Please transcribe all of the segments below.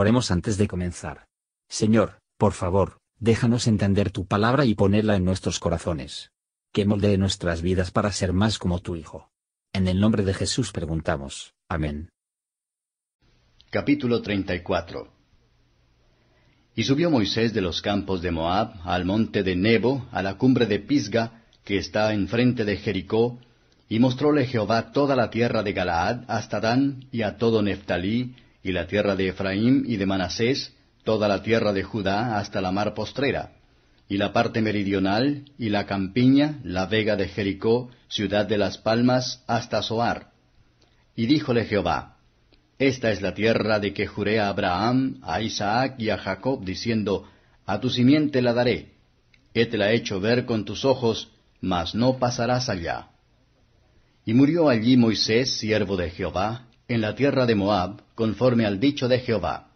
Oremos antes de comenzar. Señor, por favor, déjanos entender tu palabra y ponerla en nuestros corazones. Que moldee nuestras vidas para ser más como tu Hijo. En el nombre de Jesús preguntamos. Amén. Capítulo 34 Y subió Moisés de los campos de Moab al monte de Nebo, a la cumbre de Pisga, que está enfrente de Jericó, y mostróle Jehová toda la tierra de Galaad hasta Dan y a todo Neftalí, y la tierra de Efraín y de Manasés, toda la tierra de Judá hasta la mar postrera, y la parte meridional, y la campiña, la vega de Jericó, ciudad de las palmas, hasta Soar. Y díjole Jehová, Esta es la tierra de que juré a Abraham, a Isaac y a Jacob, diciendo, A tu simiente la daré. la hecho ver con tus ojos, mas no pasarás allá. Y murió allí Moisés, siervo de Jehová, en la tierra de Moab, conforme al dicho de Jehová.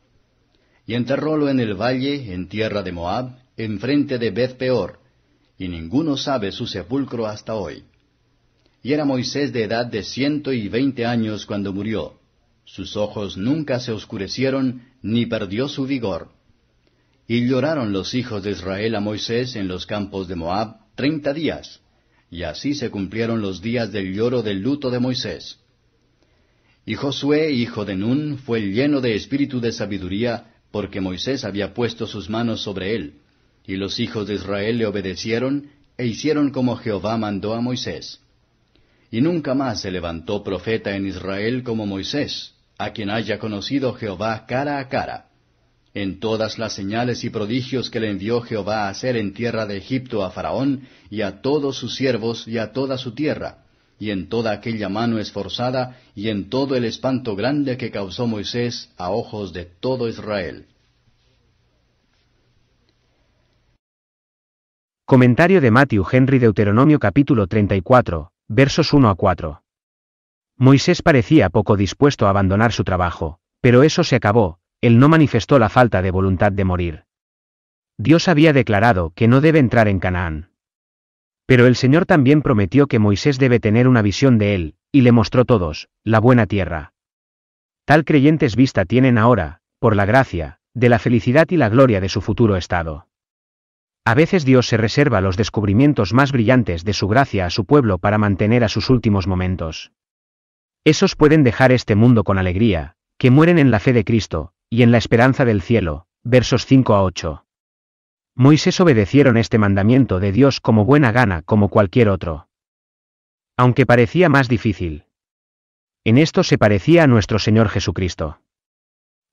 Y enterrólo en el valle, en tierra de Moab, enfrente de Beth Peor, y ninguno sabe su sepulcro hasta hoy. Y era Moisés de edad de ciento y veinte años cuando murió. Sus ojos nunca se oscurecieron, ni perdió su vigor. Y lloraron los hijos de Israel a Moisés en los campos de Moab treinta días, y así se cumplieron los días del lloro del luto de Moisés. Y Josué, hijo de Nun, fue lleno de espíritu de sabiduría, porque Moisés había puesto sus manos sobre él. Y los hijos de Israel le obedecieron, e hicieron como Jehová mandó a Moisés. Y nunca más se levantó profeta en Israel como Moisés, a quien haya conocido Jehová cara a cara. En todas las señales y prodigios que le envió Jehová a hacer en tierra de Egipto a Faraón, y a todos sus siervos, y a toda su tierra, y en toda aquella mano esforzada, y en todo el espanto grande que causó Moisés a ojos de todo Israel. Comentario de Matthew Henry Deuteronomio capítulo 34, versos 1 a 4. Moisés parecía poco dispuesto a abandonar su trabajo, pero eso se acabó, él no manifestó la falta de voluntad de morir. Dios había declarado que no debe entrar en Canaán. Pero el Señor también prometió que Moisés debe tener una visión de él, y le mostró todos, la buena tierra. Tal creyentes vista tienen ahora, por la gracia, de la felicidad y la gloria de su futuro estado. A veces Dios se reserva los descubrimientos más brillantes de su gracia a su pueblo para mantener a sus últimos momentos. Esos pueden dejar este mundo con alegría, que mueren en la fe de Cristo, y en la esperanza del cielo, versos 5 a 8. Moisés obedecieron este mandamiento de Dios como buena gana como cualquier otro. Aunque parecía más difícil. En esto se parecía a nuestro Señor Jesucristo.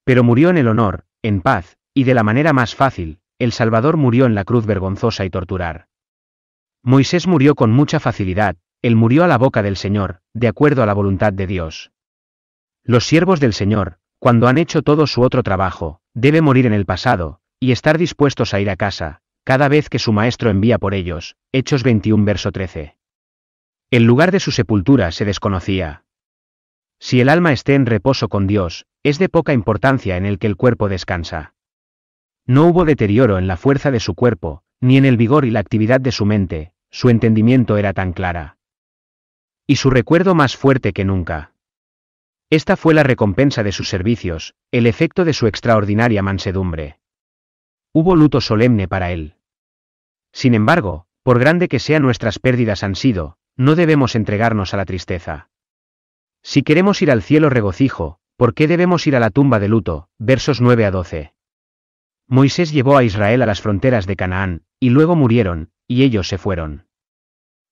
Pero murió en el honor, en paz, y de la manera más fácil, el Salvador murió en la cruz vergonzosa y torturar. Moisés murió con mucha facilidad, él murió a la boca del Señor, de acuerdo a la voluntad de Dios. Los siervos del Señor, cuando han hecho todo su otro trabajo, debe morir en el pasado, y estar dispuestos a ir a casa, cada vez que su maestro envía por ellos. Hechos 21 verso 13. El lugar de su sepultura se desconocía. Si el alma esté en reposo con Dios, es de poca importancia en el que el cuerpo descansa. No hubo deterioro en la fuerza de su cuerpo, ni en el vigor y la actividad de su mente, su entendimiento era tan clara. Y su recuerdo más fuerte que nunca. Esta fue la recompensa de sus servicios, el efecto de su extraordinaria mansedumbre. Hubo luto solemne para él. Sin embargo, por grande que sean nuestras pérdidas han sido, no debemos entregarnos a la tristeza. Si queremos ir al cielo regocijo, ¿por qué debemos ir a la tumba de luto? Versos 9 a 12. Moisés llevó a Israel a las fronteras de Canaán, y luego murieron, y ellos se fueron.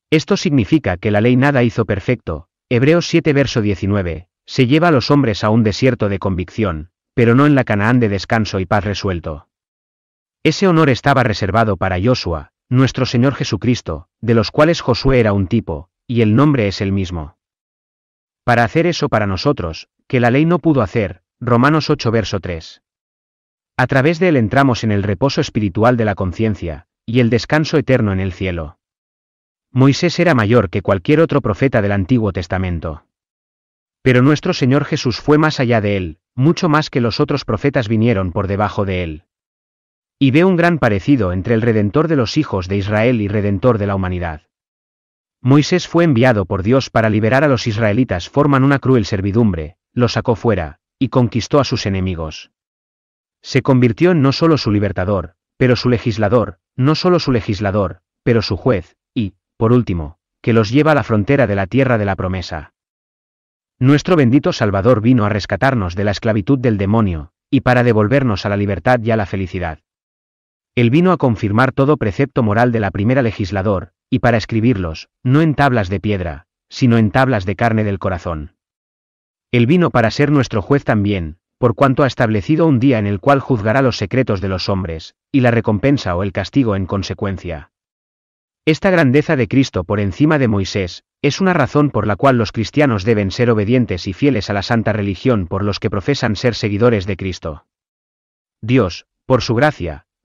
Esto significa que la ley nada hizo perfecto, Hebreos 7 verso 19, se lleva a los hombres a un desierto de convicción, pero no en la Canaán de descanso y paz resuelto. Ese honor estaba reservado para Josué, nuestro Señor Jesucristo, de los cuales Josué era un tipo, y el nombre es el mismo. Para hacer eso para nosotros, que la ley no pudo hacer, Romanos 8 verso 3. A través de él entramos en el reposo espiritual de la conciencia, y el descanso eterno en el cielo. Moisés era mayor que cualquier otro profeta del Antiguo Testamento. Pero nuestro Señor Jesús fue más allá de él, mucho más que los otros profetas vinieron por debajo de él y ve un gran parecido entre el Redentor de los hijos de Israel y Redentor de la humanidad. Moisés fue enviado por Dios para liberar a los israelitas, forman una cruel servidumbre, lo sacó fuera, y conquistó a sus enemigos. Se convirtió en no solo su libertador, pero su legislador, no solo su legislador, pero su juez, y, por último, que los lleva a la frontera de la tierra de la promesa. Nuestro bendito Salvador vino a rescatarnos de la esclavitud del demonio, y para devolvernos a la libertad y a la felicidad. Él vino a confirmar todo precepto moral de la primera legislador, y para escribirlos, no en tablas de piedra, sino en tablas de carne del corazón. El vino para ser nuestro juez también, por cuanto ha establecido un día en el cual juzgará los secretos de los hombres, y la recompensa o el castigo en consecuencia. Esta grandeza de Cristo por encima de Moisés, es una razón por la cual los cristianos deben ser obedientes y fieles a la santa religión por los que profesan ser seguidores de Cristo. Dios, por su gracia,